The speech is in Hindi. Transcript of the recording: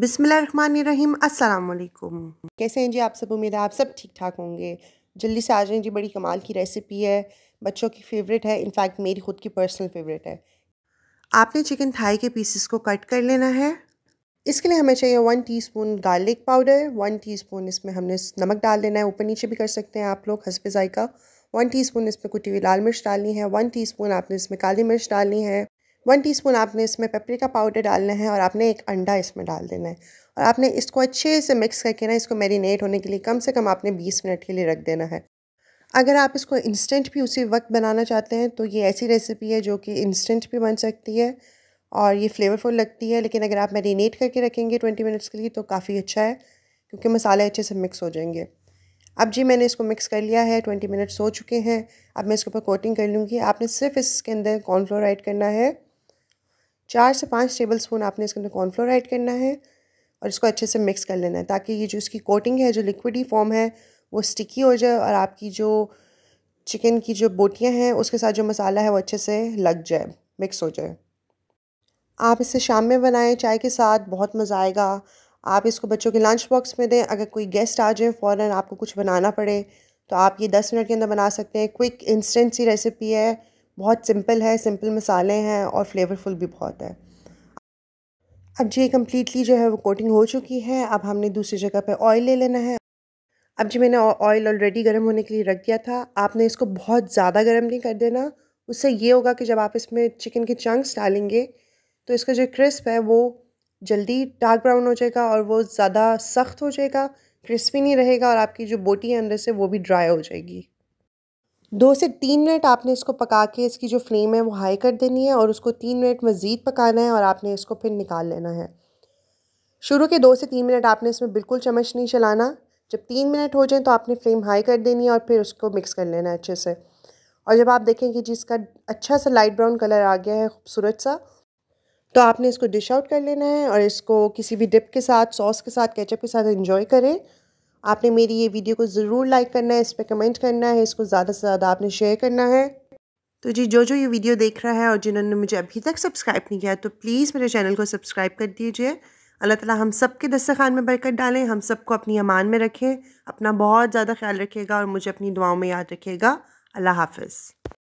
बिसमीम अल्लाम कैसे हैं जी आप सब उम्मीद है आप सब ठीक ठाक होंगे जल्दी से आ जाएँ जी बड़ी कमाल की रेसिपी है बच्चों की फेवरेट है इनफैक्ट मेरी खुद की पर्सनल फेवरेट है आपने चिकन थाई के पीसेस को कट कर लेना है इसके लिए हमें चाहिए one teaspoon garlic powder one teaspoon इसमें हमने नमक डाल देना है ऊपर नीचे भी कर सकते हैं आप लोग हंसपे जायका वन टीस्पून इसमें कुटी हुई लाल मिर्च डालनी है वन टीस्पून आपने इसमें काली मिर्च डालनी है वन टी आपने इसमें पेपरिका पाउडर डालना है और आपने एक अंडा इसमें डाल देना है और आपने इसको अच्छे से मिक्स करके ना इसको मेरीनेट होने के लिए कम से कम आपने बीस मिनट के लिए रख देना है अगर आप इसको इंस्टेंट भी उसी वक्त बनाना चाहते हैं तो ये ऐसी रेसिपी है जो कि इंस्टेंट भी बन सकती है और ये फ्लेवरफुल लगती है लेकिन अगर आप मैरिनेट करके रखेंगे ट्वेंटी मिनट्स के लिए तो काफ़ी अच्छा है क्योंकि मसाले अच्छे से मिक्स हो जाएंगे अब जी मैंने इसको मिक्स कर लिया है ट्वेंटी मिनट्स हो चुके हैं अब मैं इसके ऊपर कोटिंग कर लूँगी आपने सिर्फ इसके अंदर कॉर्नफ्लोर ऐड करना है चार से पाँच टेबल स्पून आपने इसके अंदर कॉर्नफ्लोर ऐड करना है और इसको अच्छे से मिक्स कर लेना है ताकि ये जो इसकी कोटिंग है जो लिक्विडी फॉर्म है वो स्टिकी हो जाए और आपकी जो चिकन की जो बोटियाँ हैं उसके साथ जो मसाला है वो अच्छे से लग जाए मिक्स हो जाए आप इसे शाम में बनाएं चाय के साथ बहुत मज़ा आएगा आप इसको बच्चों के लंच बॉक्स में दें अगर कोई गेस्ट आ जाए फ़ौर आपको कुछ बनाना पड़े तो आप ये दस मिनट के अंदर बना सकते हैं क्विक इंस्टेंट सी रेसिपी है बहुत सिंपल है सिंपल मसाले हैं और फ्लेवरफुल भी बहुत है अब जी कम्प्लीटली जो है वो कोटिंग हो चुकी है अब हमने दूसरी जगह पे ऑयल ले लेना है अब जी मैंने ऑयल ऑलरेडी गर्म होने के लिए रख दिया था आपने इसको बहुत ज़्यादा गर्म नहीं कर देना उससे ये होगा कि जब आप इसमें चिकन के चंक्स डालेंगे तो इसका जो क्रिस्प है वो जल्दी डार्क ब्राउन हो जाएगा और वो ज़्यादा सख्त हो जाएगा क्रिस्पी नहीं रहेगा और आपकी जो बोटी है अंदर से वो भी ड्राई हो जाएगी दो से तीन मिनट आपने इसको पका के इसकी जो फ्लेम है वो हाई कर देनी है और उसको तीन मिनट मज़ीद पकाना है और आपने इसको फिर निकाल लेना है शुरू के दो से तीन मिनट आपने इसमें बिल्कुल चम्मच नहीं चलाना जब तीन मिनट हो जाए तो आपने फ्लेम हाई कर देनी है और फिर उसको मिक्स कर लेना है अच्छे से और जब आप देखें कि जिसका अच्छा सा लाइट ब्राउन कलर आ गया है खूबसूरत सा तो आपने इसको डिश आउट कर लेना है और इसको किसी भी डिप के साथ सॉस के साथ केचप के साथ इन्जॉय करें आपने मेरी ये वीडियो को ज़रूर लाइक करना है इस पर कमेंट करना है इसको ज़्यादा से ज़्यादा आपने शेयर करना है तो जी जो जो ये वीडियो देख रहा है और जिन्होंने मुझे अभी तक सब्सक्राइब नहीं किया तो प्लीज़ मेरे चैनल को सब्सक्राइब कर दीजिए अल्लाह ताला हम सब के दस्तखान में बरकत डालें हम सबको अपनी अमान में रखें अपना बहुत ज़्यादा ख्याल रखिएगा और मुझे अपनी दुआओं में याद रखिएगा अल्लाह हाफ